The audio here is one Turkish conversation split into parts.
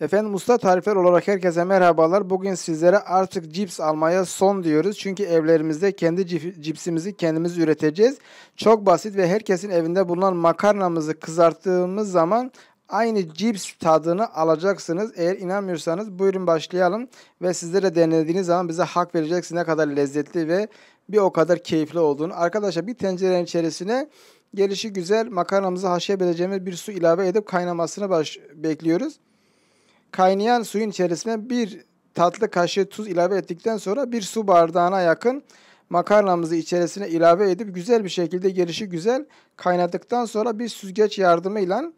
Efendim usta tarifler olarak herkese merhabalar. Bugün sizlere artık cips almaya son diyoruz. Çünkü evlerimizde kendi cipsimizi kendimiz üreteceğiz. Çok basit ve herkesin evinde bulunan makarnamızı kızarttığımız zaman aynı cips tadını alacaksınız. Eğer inanmıyorsanız buyurun başlayalım ve sizlere denediğiniz zaman bize hak vereceksiniz ne kadar lezzetli ve bir o kadar keyifli olduğunu. Arkadaşlar bir tencerenin içerisine gelişi güzel makarnamızı haşlayabileceğimiz bir su ilave edip kaynamasını baş bekliyoruz. Kaynayan suyun içerisine bir tatlı kaşığı tuz ilave ettikten sonra bir su bardağına yakın makarnamızı içerisine ilave edip güzel bir şekilde gelişi güzel kaynadıktan sonra bir süzgeç yardımıyla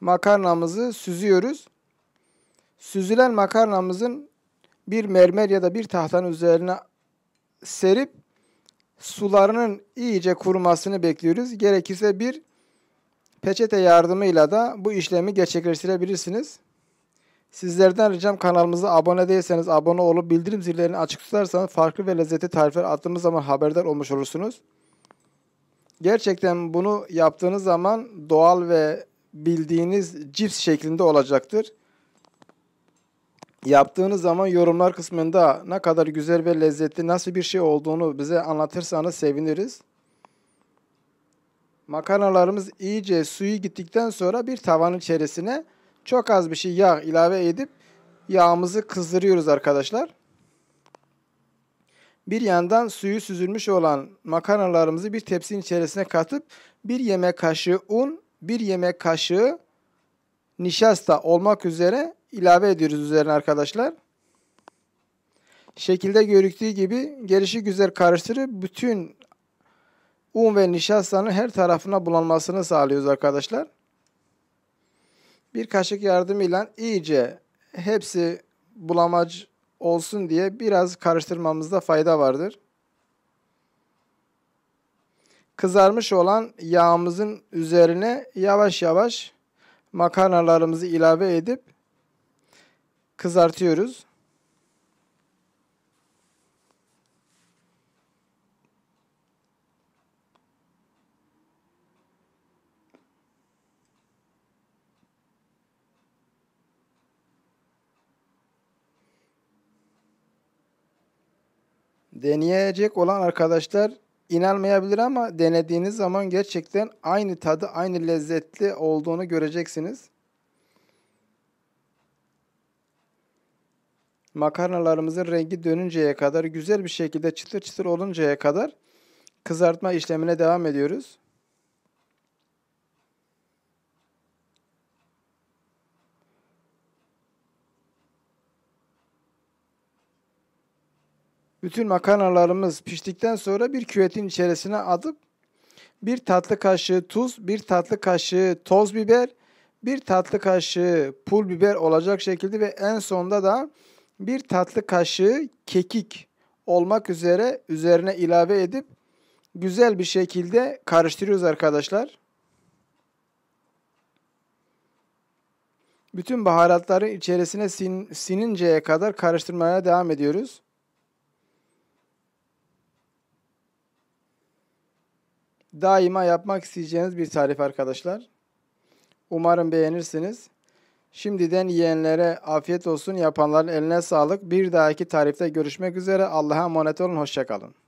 makarnamızı süzüyoruz. Süzülen makarnamızın bir mermer ya da bir tahtanın üzerine serip sularının iyice kurumasını bekliyoruz. Gerekirse bir peçete yardımıyla da bu işlemi gerçekleştirebilirsiniz. Sizlerden ricam kanalımıza abone değilseniz abone olup bildirim zillerini açık tutarsanız farklı ve lezzetli tarifler attığımız zaman haberdar olmuş olursunuz. Gerçekten bunu yaptığınız zaman doğal ve bildiğiniz cips şeklinde olacaktır. Yaptığınız zaman yorumlar kısmında ne kadar güzel ve lezzetli nasıl bir şey olduğunu bize anlatırsanız seviniriz. Makarnalarımız iyice suyu gittikten sonra bir tavan içerisine çok az bir şey yağ ilave edip yağımızı kızdırıyoruz arkadaşlar. Bir yandan suyu süzülmüş olan makarnalarımızı bir tepsinin içerisine katıp bir yemek kaşığı un, bir yemek kaşığı nişasta olmak üzere ilave ediyoruz üzerine arkadaşlar. Şekilde görüktüğü gibi gelişi güzel karıştırıp bütün un ve nişastanın her tarafına bulanmasını sağlıyoruz arkadaşlar bir kaşık yardımıyla iyice hepsi bulamac olsun diye biraz karıştırmamızda fayda vardır. Kızarmış olan yağımızın üzerine yavaş yavaş makarnalarımızı ilave edip kızartıyoruz. Deneyecek olan arkadaşlar inanmayabilir ama denediğiniz zaman gerçekten aynı tadı, aynı lezzetli olduğunu göreceksiniz. Makarnalarımızın rengi dönünceye kadar, güzel bir şekilde çıtır çıtır oluncaya kadar kızartma işlemine devam ediyoruz. Bütün makarnalarımız piştikten sonra bir küvetin içerisine atıp bir tatlı kaşığı tuz, bir tatlı kaşığı toz biber, bir tatlı kaşığı pul biber olacak şekilde ve en sonda da bir tatlı kaşığı kekik olmak üzere üzerine ilave edip güzel bir şekilde karıştırıyoruz arkadaşlar. Bütün baharatları içerisine sin, sininceye kadar karıştırmaya devam ediyoruz. daima yapmak isteyeceğiniz bir tarif arkadaşlar. Umarım beğenirsiniz. Şimdiden yiyenlere afiyet olsun, yapanların eline sağlık. Bir dahaki tarifte görüşmek üzere. Allah'a emanet olun, hoşçakalın.